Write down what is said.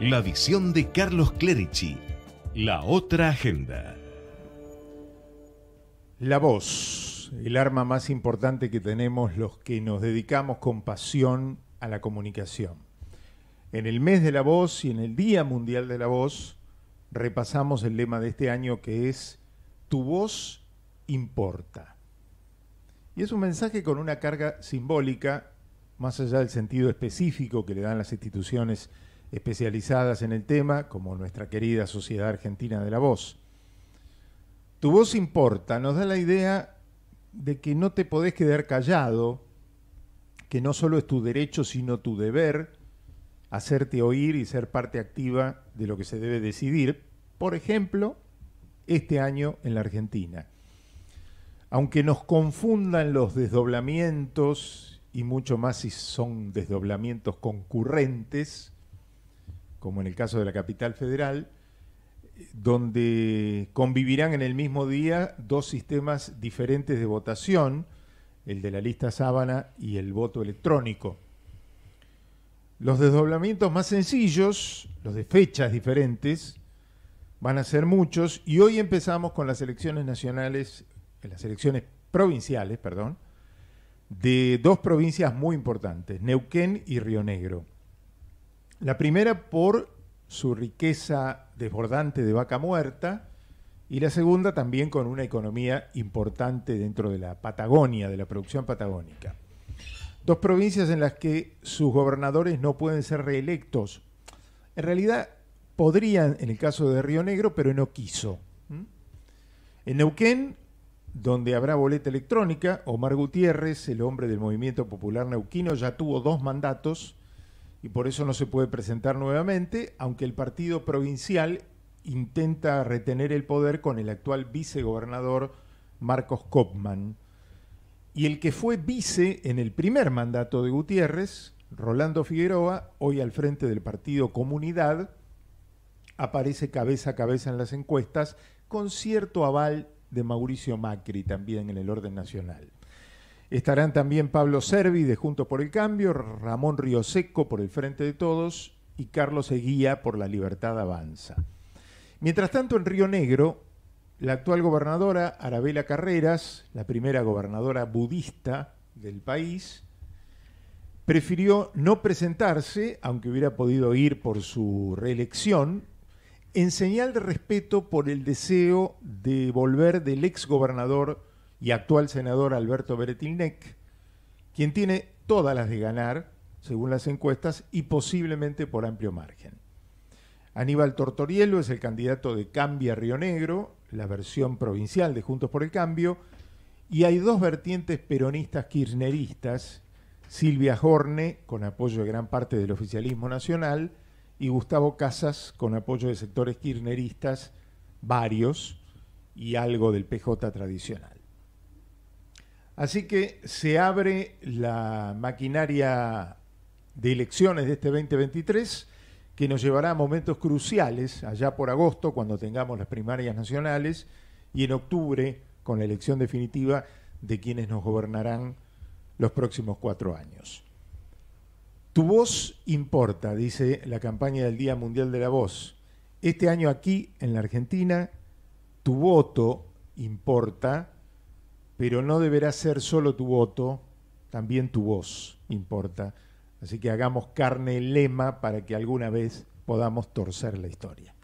La visión de Carlos Clerici. La otra agenda. La voz, el arma más importante que tenemos los que nos dedicamos con pasión a la comunicación. En el mes de la voz y en el Día Mundial de la Voz, repasamos el lema de este año que es Tu voz importa. Y es un mensaje con una carga simbólica, más allá del sentido específico que le dan las instituciones especializadas en el tema, como nuestra querida Sociedad Argentina de la Voz. Tu voz importa, nos da la idea de que no te podés quedar callado, que no solo es tu derecho, sino tu deber hacerte oír y ser parte activa de lo que se debe decidir, por ejemplo, este año en la Argentina. Aunque nos confundan los desdoblamientos, y mucho más si son desdoblamientos concurrentes, como en el caso de la capital federal, donde convivirán en el mismo día dos sistemas diferentes de votación, el de la lista sábana y el voto electrónico. Los desdoblamientos más sencillos, los de fechas diferentes, van a ser muchos y hoy empezamos con las elecciones nacionales, eh, las elecciones provinciales, perdón, de dos provincias muy importantes, Neuquén y Río Negro. La primera por su riqueza desbordante de vaca muerta y la segunda también con una economía importante dentro de la Patagonia, de la producción patagónica. Dos provincias en las que sus gobernadores no pueden ser reelectos. En realidad podrían en el caso de Río Negro, pero no quiso. En Neuquén, donde habrá boleta electrónica, Omar Gutiérrez, el hombre del movimiento popular neuquino, ya tuvo dos mandatos y por eso no se puede presentar nuevamente, aunque el partido provincial intenta retener el poder con el actual vicegobernador Marcos Kopman. Y el que fue vice en el primer mandato de Gutiérrez, Rolando Figueroa, hoy al frente del partido Comunidad, aparece cabeza a cabeza en las encuestas, con cierto aval de Mauricio Macri también en el orden nacional. Estarán también Pablo Servi de Junto por el Cambio, Ramón seco por el Frente de Todos y Carlos Eguía por la Libertad Avanza. Mientras tanto, en Río Negro, la actual gobernadora Arabela Carreras, la primera gobernadora budista del país, prefirió no presentarse, aunque hubiera podido ir por su reelección, en señal de respeto por el deseo de volver del exgobernador y actual senador Alberto Beretilnec, quien tiene todas las de ganar, según las encuestas, y posiblemente por amplio margen. Aníbal Tortorielo es el candidato de Cambia Río Negro, la versión provincial de Juntos por el Cambio, y hay dos vertientes peronistas kirchneristas, Silvia Horne, con apoyo de gran parte del oficialismo nacional, y Gustavo Casas, con apoyo de sectores kirchneristas, varios, y algo del PJ tradicional. Así que se abre la maquinaria de elecciones de este 2023 que nos llevará a momentos cruciales allá por agosto cuando tengamos las primarias nacionales y en octubre con la elección definitiva de quienes nos gobernarán los próximos cuatro años. Tu voz importa, dice la campaña del Día Mundial de la Voz. Este año aquí, en la Argentina, tu voto importa pero no deberá ser solo tu voto, también tu voz importa. Así que hagamos carne el lema para que alguna vez podamos torcer la historia.